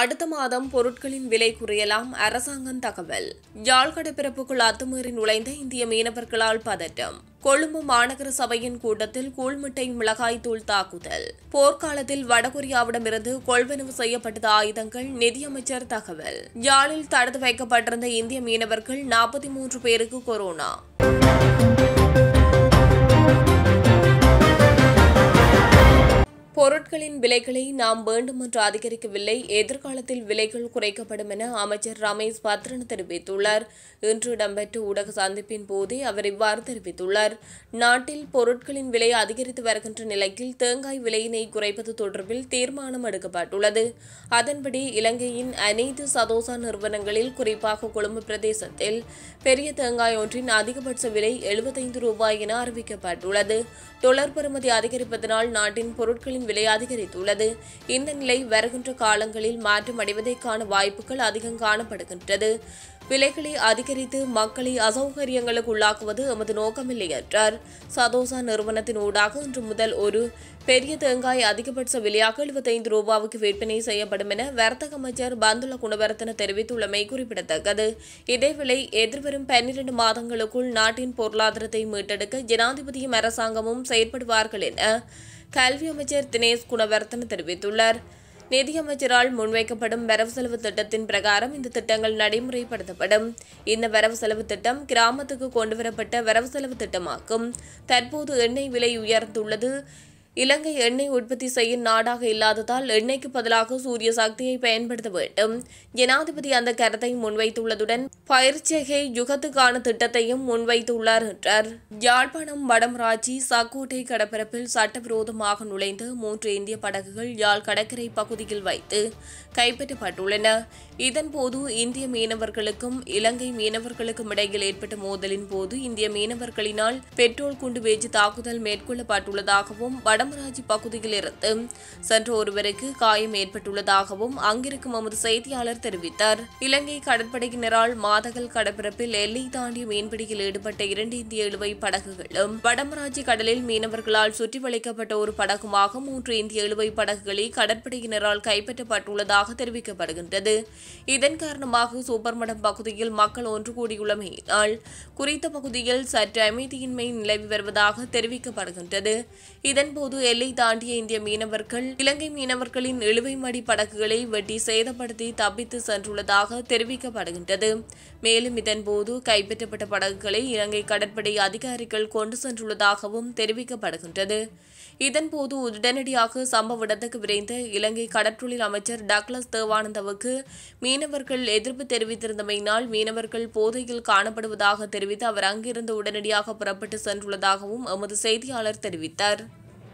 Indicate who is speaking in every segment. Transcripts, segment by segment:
Speaker 1: அடுத்த மாதம் பொருட்களின் விலை குறையலாம் அரசாங்கம் தகவல் யாழ் பிறப்புக்குள் அத்துமீறி நுழைந்த இந்திய மீனவர்களால் பதட்டம் கொழும்பு மாநகர சபையின் கூட்டத்தில் கூழ்மிட்டை மிளகாய் தூள் தாக்குதல் போர்க்காலத்தில் வடகொரியாவிடமிருந்து கொள்வனவு செய்யப்பட்டது ஆயுதங்கள் நிதியமைச்சர் தகவல் யாழில் தடுத்து வைக்கப்பட்டிருந்த இந்திய மீனவர்கள் நாற்பத்தி மூன்று பேருக்கு கொரோனா பொருட்களின் விலைகளை நாம் வேண்டுமென்று அதிகரிக்கவில்லை எதிர்காலத்தில் விலைகள் குறைக்கப்படும் என அமைச்சர் ரமேஷ் பத்ரன் தெரிவித்துள்ளார் இன்று இடம்பெற்ற ஊடக சந்திப்பின் போதே அவர் இவ்வாறு தெரிவித்துள்ளார் நாட்டில் பொருட்களின் விலை அதிகரித்து வருகின்ற நிலையில் தேங்காய் விலையினை குறைப்பது தொடர்பில் தீர்மானம் எடுக்கப்பட்டுள்ளது அதன்படி இலங்கையின் அனைத்து சதோசா நிறுவனங்களில் குறிப்பாக கொழும்பு பிரதேசத்தில் பெரிய தேங்காய் ஒன்றின் அதிகபட்ச விலை எழுபத்தைந்து ரூபாய் என அறிவிக்கப்பட்டுள்ளது தொடர் பெறுமதி அதிகரிப்பதனால் நாட்டின் பொருட்களின் விலை அதிகரித்துள்ளது இந்த நிலை வருகின்ற காலங்களில் மாற்றம் அடைவதற்கான வாய்ப்புகள் அதிகம் காணப்படுகின்றது விலைகளை அதிகரித்து மக்களை அசௌகரியங்களுக்கு உள்ளாக்குவது எமது நோக்கமில்லை என்றார் சதோசா நிறுவனத்தின் ஊடாக இன்று முதல் ஒரு பெரிய தேங்காய் அதிகபட்ச விலையாக எழுபத்தைந்து ரூபாவுக்கு விற்பனை செய்யப்படும் என வர்த்தக அமைச்சர் பந்துல குணவர்த்தன தெரிவித்துள்ளமை குறிப்பிடத்தக்கது இதேவேளை எதிர்வரும் பன்னிரண்டு மாதங்களுக்குள் நாட்டின் பொருளாதாரத்தை மீட்டெடுக்க ஜனாதிபதியும் அரசாங்கமும் செயற்படுவார்கள் என கல்வி அமைச்சர் தினேஷ் குணவர்த்தன தெரிவித்துள்ளார் நிதியமைச்சரால் முன்வைக்கப்படும் வரவு செலவு திட்டத்தின் பிரகாரம் இந்த திட்டங்கள் நடைமுறைப்படுத்தப்படும் இந்த வரவு செலவு திட்டம் கிராமத்துக்கு கொண்டுவரப்பட்ட வரவு செலவு திட்டமாகும் தற்போது எண்ணெய் விலை உயர்ந்துள்ளது இலங்கை எண்ணெய் உற்பத்தி செய்யும் நாடாக இல்லாததால் எண்ணெய்க்கு பதிலாக சூரிய சக்தியை பயன்படுத்த வேண்டும் ஜனாதிபதி அந்த கருத்தை முன்வைத்துள்ளதுடன் பயிற்சிகை யுகத்துக்கான திட்டத்தையும் முன்வைத்துள்ளார் என்றார் யாழ்ப்பாணம் வடமராட்சி சக்கோட்டை கடப்பரப்பில் சட்டவிரோதமாக நுழைந்த மூன்று இந்திய படகுகள் யாழ் கடற்கரை பகுதியில் வைத்து கைப்பற்றப்பட்டுள்ளன இதன்போது இந்திய மீனவர்களுக்கும் இலங்கை மீனவர்களுக்கும் இடையில் ஏற்பட்ட மோதலின் போது இந்திய மீனவர்களினால் பெட்ரோல் குண்டு வீச்சு தாக்குதல் மேற்கொள்ளப்பட்டுள்ளதாகவும் வடமராஜி பகுதியில் இருந்து சென்ற ஒருவருக்கு காயம் ஏற்பட்டுள்ளதாகவும் அங்கிருக்கும் எமது செய்தியாளர் தெரிவித்தார் இலங்கை கடற்படையினரால் மாதகல் கடற்பரப்பில் எல்லை தாண்டிய மீன்பிடியில் ஈடுபட்ட இரண்டு இந்திய இழுவை படகுகளும் வடமராஜி கடலில் மீனவர்களால் சுற்றி வளைக்கப்பட்ட ஒரு படகுமாக மூன்று இந்திய இழுவை படகுகளை கடற்படையினரால் கைப்பற்றப்பட்டுள்ளதாக இருப்பதாக தெரிவிக்கப்படுகின்றது இதன் காரணமாக சூப்பர்மடம் பகுதியில் மக்கள் ஒன்று கூடியுள்ளமையினால் குறித்த பகுதியில் சற்று அமைதியின்மை நிலவி வருவதாக தெரிவிக்கப்படுகின்றது இதன்போது எல்லை தாண்டிய இந்திய மீனவர்கள் இலங்கை மீனவர்களின் இழுவை மடி படகுகளை வெட்டி சேதப்படுத்தி தப்பித்து சென்றுள்ளதாக தெரிவிக்கப்படுகின்றது மேலும் இதன்போது கைப்பற்றப்பட்ட படகுகளை இலங்கை கடற்படை அதிகாரிகள் கொண்டு சென்றுள்ளதாகவும் தெரிவிக்கப்படுகின்றது இதன்போது உடனடியாக சம்பவ இடத்துக்கு விரைந்த இலங்கை கடற்றொழில் அமைச்சர் டக்ளஸ் தேவானந்தவுக்கு மீனவர்கள் எதிர்ப்பு தெரிவித்திருந்தமையினால் மீனவர்கள் போதையில் காணப்படுவதாக தெரிவித்து அவர் அங்கிருந்து உடனடியாக புறப்பட்டு சென்றுள்ளதாகவும் எமது செய்தியாளர் தெரிவித்தார்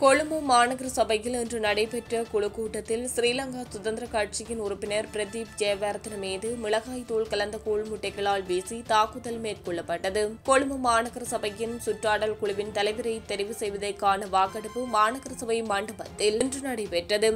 Speaker 1: கொழும்பு மாநகர சபையில் இன்று நடைபெற்ற குழு கூட்டத்தில் ஸ்ரீலங்கா சுதந்திர கட்சியின் உறுப்பினர் பிரதீப் ஜெயவர்தன மீது மிளகாய் தூள் கலந்த கூழ் முட்டைகளால் வீசி தாக்குதல் மேற்கொள்ளப்பட்டது கொழும்பு மாநகர சபையின் சுற்றாடல் குழுவின் தலைவரை தெரிவு செய்வதற்கான வாக்கெடுப்பு மாநகர சபை மண்டபத்தில் இன்று நடைபெற்றது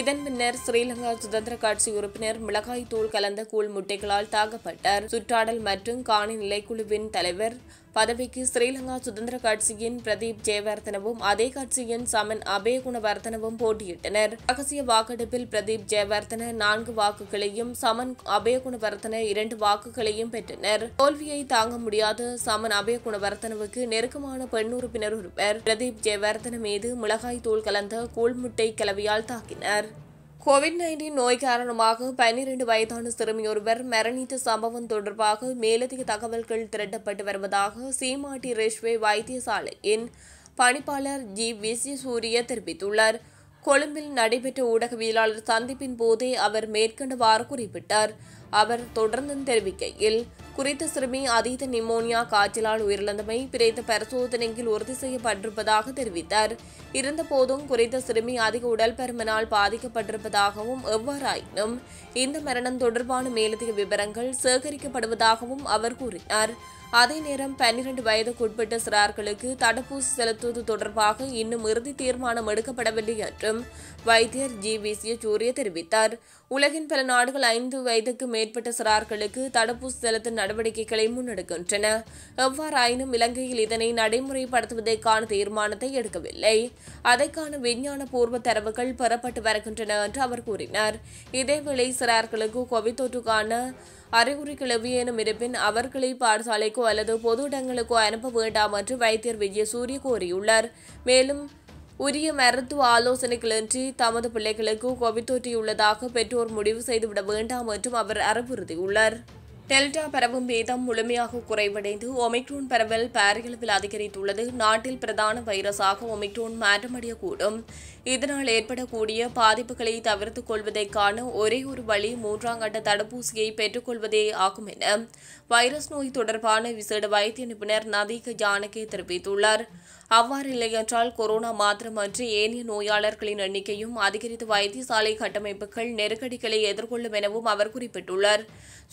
Speaker 1: இதன் பின்னர் ஸ்ரீலங்கா சுதந்திர கட்சி உறுப்பினர் மிளகாய் தூள் கலந்த கூழ் முட்டைகளால் தாக்கப்பட்டார் சுற்றாடல் மற்றும் காணி நிலைக்குழுவின் தலைவர் பதவிக்கு ஸ்ரீலங்கா சுதந்திர கட்சியின் பிரதீப் ஜெயவர்தனவும் அதே கட்சியின் சமன் அபயகுணவர்தனவும் போட்டியிட்டனர் ரகசிய வாக்கெடுப்பில் பிரதீப் ஜெயவர்தன நான்கு வாக்குகளையும் சமன் அபயகுணவர்தன இரண்டு வாக்குகளையும் பெற்றனர் தோல்வியை தாங்க முடியாத சமன் அபயகுணவர்தனவுக்கு நெருக்கமான பெண் உறுப்பினர் ஒருவர் பிரதீப் ஜெயவர்தன மீது மிளகாய் தூள் கலந்த கூழ்முட்டை கலவையால் தாக்கினர் கோவிட் நைன்டீன் நோய் காரணமாக பன்னிரண்டு வயதான சிறுமியொருவர் மரணித்த சம்பவம் தொடர்பாக மேலதிக தகவல்கள் திரட்டப்பட்டு வருவதாக சீமாட்டி ரேஷ்வே வைத்தியசாலையின் பணிப்பாளர் ஜி சூரிய தெரிவித்துள்ளார் கொழும்பில் நடைபெற்ற ஊடகவியலாளர் சந்திப்பின் போதே அவர் மேற்கண்டவாறு குறிப்பிட்டார் அவர் தொடர்ந்து தெரிவிக்கையில் குறித்த சிறுமி அதீத நிமோனியா காய்ச்சலால் உயிரிழந்தமை பிரேத பரிசோதனையில் உறுதி செய்யப்பட்டிருப்பதாக தெரிவித்தார் இருந்தபோதும் குறித்த சிறுமி அதிக உடல் பருமனால் பாதிக்கப்பட்டிருப்பதாகவும் எவ்வாறாயினும் இந்த மரணம் தொடர்பான மேலதிக விவரங்கள் சேகரிக்கப்படுவதாகவும் அவர் கூறினார் அதே நேரம் பன்னிரண்டு வயதுக்குட்பட்ட சிறார்களுக்கு தடுப்பூசி செலுத்துவது தொடர்பாக இன்னும் இறுதி தீர்மானம் எடுக்கப்படவில்லை என்றும் வைத்தியர் ஜி வி சி சூரிய தெரிவித்தார் உலகின் பல நாடுகள் ஐந்து வயதுக்கு மேற்பட்ட சிறார்களுக்கு தடுப்பூசி செலுத்தும் நடவடிக்கைகளை முன்னெடுக்கின்றன எவ்வாறாயினும் இலங்கையில் இதனை நடைமுறைப்படுத்துவதற்கான தீர்மானத்தை எடுக்கவில்லை அதற்கான விஞ்ஞான பூர்வ தரவுகள் பெறப்பட்டு வருகின்றன என்று அவர் கூறினார் இதேவேளை சிறார்களுக்கு கோவிட் தொற்றுக்கான அறிகுறி கிளவியேனும் இருப்பின் அவர்களை பாடசாலைக்கோ அல்லது பொது இடங்களுக்கோ அனுப்ப வேண்டாம் என்று வைத்தியர் விஜயசூரிய கோரியுள்ளார் மேலும் உரிய மருத்துவ ஆலோசனைகளின்றி தமது பிள்ளைகளுக்கு கோவிட் தொற்றியுள்ளதாக பெற்றோர் முடிவு செய்துவிட வேண்டாம் என்றும் அவர் அறிவுறுத்தியுள்ளார் டெல்டா பரவும் வீதம் முழுமையாக குறைவடைந்து ஒமிக்ரோன் பரவல் பாரியளவில் அதிகரித்துள்ளது நாட்டில் பிரதான வைரஸாக ஒமிக்ரோன் மாற்றமடையக்கூடும் இதனால் ஏற்படக்கூடிய பாதிப்புகளை தவிர்த்துக் கொள்வதற்கான ஒரே ஒரு வழி மூன்றாம் கட்ட தடுப்பூசியை பெற்றுக்கொள்வதே ஆகும் என வைரஸ் நோய் தொடர்பான விசேட வைத்திய நிபுணர் நதிக ஜானகே தெரிவித்துள்ளார் அவ்வாறு இல்லையென்றால் கொரோனா மாத்திரமன்றி ஏனைய நோயாளர்களின் எண்ணிக்கையும் அதிகரித்து வைத்தியசாலை கட்டமைப்புகள் நெருக்கடிகளை எதிர்கொள்ளும் எனவும் அவர் குறிப்பிட்டுள்ளார்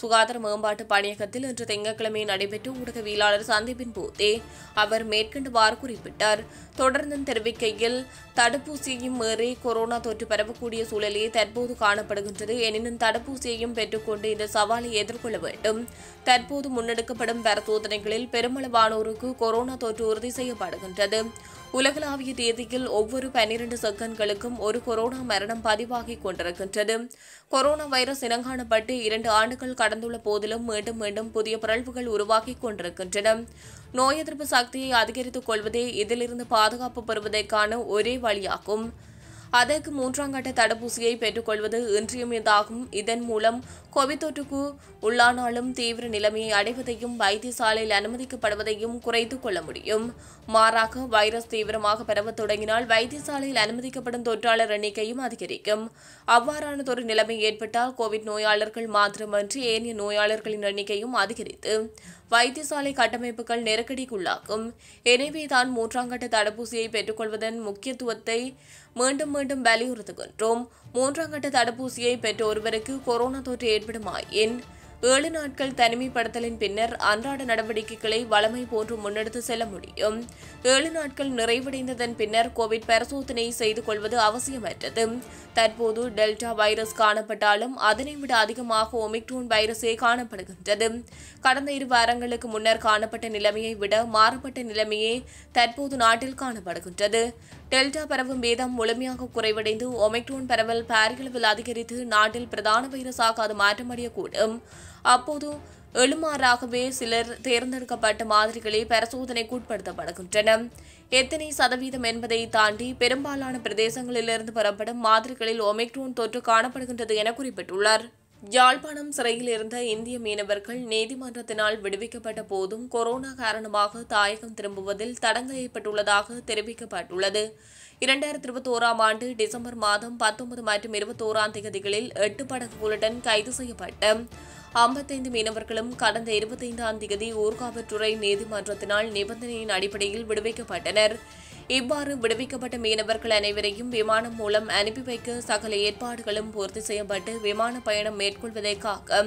Speaker 1: சுகாதார மேம்பாட்டு பணியகத்தில் இன்று திங்கட்கிழமை நடைபெற்ற ஊடகவியலாளர் சந்திப்பின் போதே அவர் மேற்கண்டவாறு குறிப்பிட்டார் தொடர்ந்து தெரிவிக்கையில் தடுப்பூசி அளவையும் மீறி கொரோனா தொற்று பரவக்கூடிய சூழலே தற்போது காணப்படுகின்றது எனினும் தடுப்பூசியையும் பெற்றுக்கொண்டு இந்த சவாலை எதிர்கொள்ள வேண்டும் தற்போது முன்னெடுக்கப்படும் பரிசோதனைகளில் பெருமளவானோருக்கு கொரோனா தொற்று உறுதி செய்யப்படுகின்றது உலகளாவிய தேதியில் ஒவ்வொரு பன்னிரண்டு செகண்ட்களுக்கும் ஒரு கொரோனா மரணம் பதிவாகிக் கொண்டிருக்கின்றது கொரோனா வைரஸ் இனங்காணப்பட்டு இரண்டு ஆண்டுகள் கடந்துள்ள போதிலும் மீண்டும் மீண்டும் புதிய பிறழ்வுகள் உருவாகிக் கொண்டிருக்கின்றன நோய் எதிர்ப்பு சக்தியை அதிகரித்துக் கொள்வதே இதிலிருந்து பாதுகாப்பு பெறுவதற்கான ஒரே வழியாகும் அதற்கு மூன்றாம் கட்ட தடுப்பூசியை பெற்றுக்கொள்வது இன்றியமையதாகும் இதன் மூலம் கோவிட் தொற்றுக்கு உள்ளானாலும் தீவிர நிலைமையை அடைவதையும் வைத்தியசாலையில் அனுமதிக்கப்படுவதையும் குறைத்து கொள்ள முடியும் மாறாக வைரஸ் தீவிரமாக பரவத் தொடங்கினால் வைத்தியசாலையில் அனுமதிக்கப்படும் தொற்றாளர் எண்ணிக்கையும் அதிகரிக்கும் அவ்வாறானதொரு நிலைமை ஏற்பட்டால் கோவிட் நோயாளர்கள் மாத்திரமன்றி ஏனைய நோயாளர்களின் எண்ணிக்கையும் அதிகரித்து வைத்தியசாலை கட்டமைப்புகள் நெருக்கடிக்குள்ளாக்கும் எனவேதான் மூன்றாம் கட்ட தடுப்பூசியை பெற்றுக்கொள்வதன் முக்கியத்துவத்தை மீண்டும் மீண்டும் வலியுறுத்துகின்றோம் மூன்றாம் கட்ட தடுப்பூசியை பெற்ற ஒருவருக்கு கொரோனா தொற்று ஏற்படுமா என் ஏழு நாட்கள் தனிமைப்படுத்தலின் பின்னர் அன்றாட நடவடிக்கைகளை வளமை போன்று முன்னெடுத்து செல்ல முடியும் ஏழு நாட்கள் நிறைவடைந்ததன் பின்னர் கோவிட் பரிசோதனை செய்து கொள்வது அவசியமற்றது தற்போது டெல்டா வைரஸ் காணப்பட்டாலும் அதனை விட அதிகமாக ஒமிக்ரோன் வைரஸே காணப்படுகின்றது கடந்த இரு வாரங்களுக்கு முன்னர் காணப்பட்ட நிலைமையை விட மாறுபட்ட நிலைமையே தற்போது நாட்டில் காணப்படுகின்றது டெல்டா பரவும் வேதம் முழுமையாக குறைவடைந்து ஒமிக்ரோன் பரவல் பாரியளவில் அதிகரித்து நாட்டில் பிரதான வைரஸாக அது மாற்றமடையக்கூடும் அப்போது எழுமாறாகவே சிலர் தேர்ந்தெடுக்கப்பட்ட மாதிரிகளே பரிசோதனைக்கு உட்படுத்தப்படுகின்றன எத்தனை சதவீதம் என்பதை தாண்டி பெரும்பாலான பிரதேசங்களிலிருந்து பெறப்படும் மாதிரிகளில் ஒமிக்ரோன் தொற்று காணப்படுகின்றது என குறிப்பிட்டுள்ளார் யாழ்ப்பாணம் சிறையில் இருந்த இந்திய மீனவர்கள் நீதிமன்றத்தினால் விடுவிக்கப்பட்ட போதும் கொரோனா காரணமாக தாயகம் திரும்புவதில் தடங்கு ஏற்பட்டுள்ளதாக தெரிவிக்கப்பட்டுள்ளது இரண்டாயிரத்தி இருபத்தி ஓராம் ஆண்டு டிசம்பர் மாதம் பத்தொன்பது மற்றும் இருபத்தோராம் தேதிகளில் எட்டு படகுகளுடன் கைது செய்யப்பட்ட ஐம்பத்தைந்து மீனவர்களும் கடந்த இருபத்தைந்தாம் தேதி ஊர்காவல்துறை நீதிமன்றத்தினால் நிபந்தனையின் அடிப்படையில் விடுவிக்கப்பட்டனர் இவ்வாறு விடுவிக்கப்பட்ட மீனவர்கள் அனைவரையும் விமானம் மூலம் அனுப்பி வைக்க சகல ஏற்பாடுகளும் பூர்த்தி செய்யப்பட்டு விமான பயணம் மேற்கொள்வதற்காக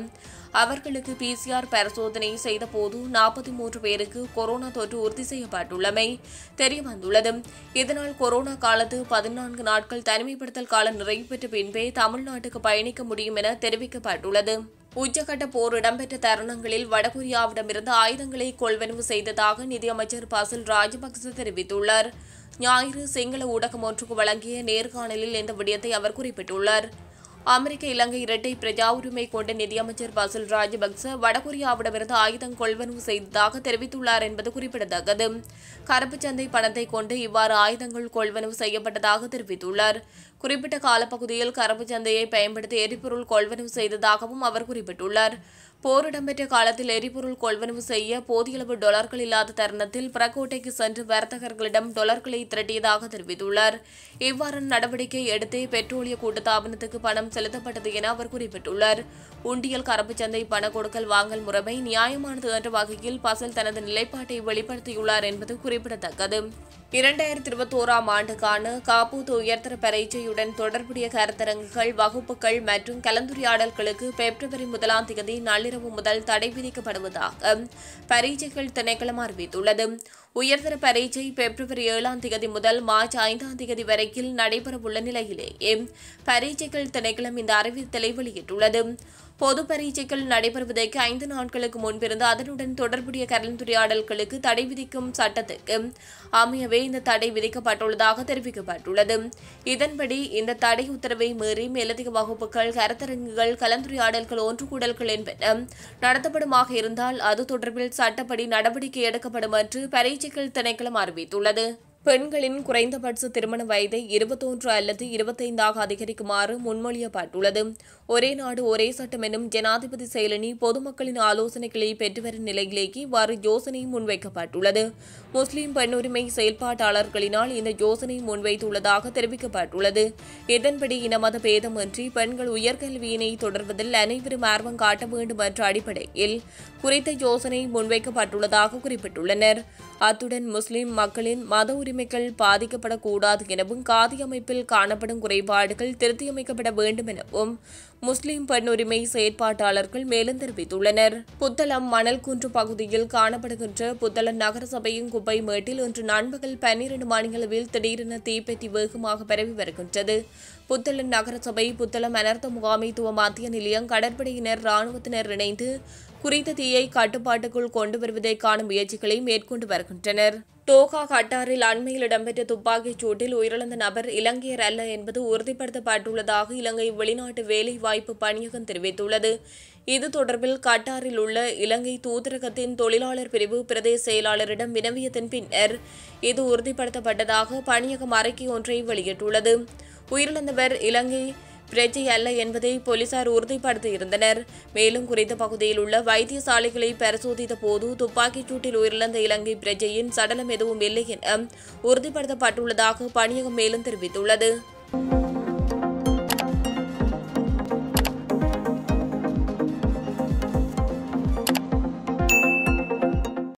Speaker 1: அவர்களுக்கு பிசிஆர் பரிசோதனை செய்தபோது நாற்பத்தி மூன்று பேருக்கு கொரோனா தொற்று உறுதி செய்யப்பட்டுள்ளமை தெரியவந்துள்ளது இதனால் கொரோனா காலத்து பதினான்கு நாட்கள் தனிமைப்படுத்தல் காலம் நிறைவு பெற்ற பின்பே தமிழ்நாட்டுக்கு பயணிக்க முடியும் என தெரிவிக்கப்பட்டுள்ளது உச்சகட்ட போர் இடம்பெற்ற தருணங்களில் வடகொரியாவிடமிருந்து ஆயுதங்களை கொள்வனவு செய்ததாக நிதியமைச்சர் பசில் ராஜபக்ச தெரிவித்துள்ளார் ஞாயிறு சிங்கள ஊடகம் ஒன்றுக்கு வழங்கிய நேர்காணலில் இந்த விடயத்தை அவர் குறிப்பிட்டுள்ளார் அமெரிக்க இலங்கை இரட்டை பிரஜா உரிமை கொண்ட நிதியமைச்சர் பசில் ராஜபக்ச வடகொரியாவிடமிருந்து ஆயுதம் கொள்வனவு செய்ததாக தெரிவித்துள்ளார் என்பது குறிப்பிடத்தக்கது கருப்பு சந்தை பணத்தை கொண்டு இவ்வாறு ஆயுதங்கள் கொள்வனவு செய்யப்பட்டதாக தெரிவித்துள்ளார் குறிப்பிட்ட காலப்பகுதியில் கரும்பு சந்தையை பயன்படுத்தி எரிபொருள் கொள்வனவு செய்ததாகவும் அவர் குறிப்பிட்டுள்ளார் போர் இடம்பெற்ற காலத்தில் எரிபொருள் கொள்வனவு செய்ய போதியளவு டொலர்கள் இல்லாத தருணத்தில் பிரகோட்டைக்கு சென்று வர்த்தகர்களிடம் டொலர்களை திரட்டியதாக தெரிவித்துள்ளார் இவ்வாறு நடவடிக்கை எடுத்தே பெட்ரோலிய கூட்டத்தாபனத்துக்கு பணம் செலுத்தப்பட்டது என அவர் குறிப்பிட்டுள்ளார் உண்டியல் கரும்பு சந்தை பண கொடுக்கல் வாங்கல் முறைமை நியாயமானது என்ற வகையில் பசல் தனது நிலைப்பாட்டை வெளிப்படுத்தியுள்ளார் என்பது குறிப்பிடத்தக்கது இரண்டாயிரத்தி இருபத்தோராம் ஆண்டுக்கான காப்பூத்து உயர்தர பரீட்சையுடன் தொடர்புடைய கருத்தரங்குகள் வகுப்புகள் மற்றும் கலந்துரையாடல்களுக்கு பிப்ரவரி முதலாம் தேதி நள்ளிரவு முதல் தடை விதிக்கப்படுவதாக பரீட்சைகள் திணைக்களம் அறிவித்துள்ளது உயர்தர பரீட்சை பிப்ரவரி ஏழாம் தேதி முதல் மார்ச் ஐந்தாம் தேதி வரையில் நடைபெறவுள்ள நிலையிலேயே பரீட்சைகள் திணைக்களம் இந்த அறிவித்தலை வெளியிட்டுள்ளது பொது பரீட்சைகள் நடைபெறுவதற்கு ஐந்து நாட்களுக்கு முன்பிருந்து அதனுடன் தொடர்புடைய கலந்துரையாடல்களுக்கு தடை விதிக்கும் சட்டத்துக்கு அமையவே இந்த தடை விதிக்கப்பட்டுள்ளதாக தெரிவிக்கப்பட்டுள்ளது இதன்படி இந்த தடை உத்தரவை மீறி மேலதிக வகுப்புகள் கருத்தரங்குகள் கலந்துரையாடல்கள் ஒன்றுகூடல்கள் என்பன நடத்தப்படுமாக இருந்தால் அது தொடர்பில் சட்டப்படி நடவடிக்கை எடுக்கப்படும் என்று பரீட்சைகள் திணைக்களம் அறிவித்துள்ளது பெண்களின் குறைந்தபட்ச திருமண வயதை இருபத்தொன்று அல்லது இருபத்தைந்தாக அதிகரிக்குமாறு முன்மொழியப்பட்டுள்ளது ஒரே நாடு ஒரே சட்டம் எனும் ஜனாதிபதி செயலணி பொதுமக்களின் ஆலோசனைகளை பெற்றுவரும் நிலையிலேயே இவ்வாறு யோசனை முன்வைக்கப்பட்டுள்ளது முஸ்லிம் பெண்ணுரிமை செயல்பாட்டாளர்களினால் இந்த யோசனை முன்வைத்துள்ளதாக தெரிவிக்கப்பட்டுள்ளது இதன்படி இனமத பேதமின்றி பெண்கள் உயர்கல்வியினை தொடர்வதில் அனைவரும் ஆர்வம் காட்ட வேண்டும் என்ற அடிப்படையில் குறித்த யோசனை முன்வைக்கப்பட்டுள்ளதாக குறிப்பிட்டுள்ளனர் அத்துடன் முஸ்லிம் மக்களின் மத உரிமைகள் பாதிக்கப்படக்கூடாது எனவும் காதி அமைப்பில் காணப்படும் குறைபாடுகள் திருத்தியமைக்கப்பட வேண்டும் எனவும் முஸ்லிம் பெண்ணுரிமை செயற்பாட்டாளர்கள் மேலும் தெரிவித்துள்ளனர் புத்தளம் மணல்குன்று பகுதியில் காணப்படுகின்ற புத்தளம் நகரசபையின் குப்பை மேட்டில் இன்று நண்பகல் பன்னிரண்டு மணியளவில் திடீரென தீப்பெட்டி வேகமாக பரவி வருகின்றது புத்தளம் நகரசபை புத்தளம் அனர்த்த முகாமைத்துவ மத்திய நிலையம் கடற்படையினர் இராணுவத்தினர் இணைந்து குறித்த தீயை கட்டுப்பாட்டுக்குள் கொண்டு வருவதற்கான முயற்சிகளை மேற்கொண்டு வருகின்றனர் டோகா கட்டாரில் அண்மையில் இடம்பெற்ற துப்பாக்கிச் சூட்டில் உயிரிழந்த நபர் இலங்கையர் அல்ல என்பது உறுதிப்படுத்தப்பட்டுள்ளதாக இலங்கை வெளிநாட்டு வேலைவாய்ப்பு பணியகம் தெரிவித்துள்ளது இது தொடர்பில் கட்டாரில் உள்ள இலங்கை தூதரகத்தின் தொழிலாளர் பிரிவு பிரதேச செயலாளரிடம் வினவியதன் பின்னர் இது உறுதிப்படுத்தப்பட்டதாக பணியகம் அறிக்கை ஒன்றை வெளியிட்டுள்ளது உயிரிழந்தவர் இலங்கை பிரஜை அல்ல என்பதை போலீசார் உறுதிப்படுத்தியிருந்தனர் மேலும் குறித்த பகுதியில் உள்ள வைத்தியசாலைகளை பரிசோதித்த போது துப்பாக்கிச் சூட்டில் உயிரிழந்த இலங்கை பிரஜையின் சடலம் எதுவும் இல்லை என உறுதிப்படுத்தப்பட்டுள்ளதாக பணியகம் மேலும் தெரிவித்துள்ளது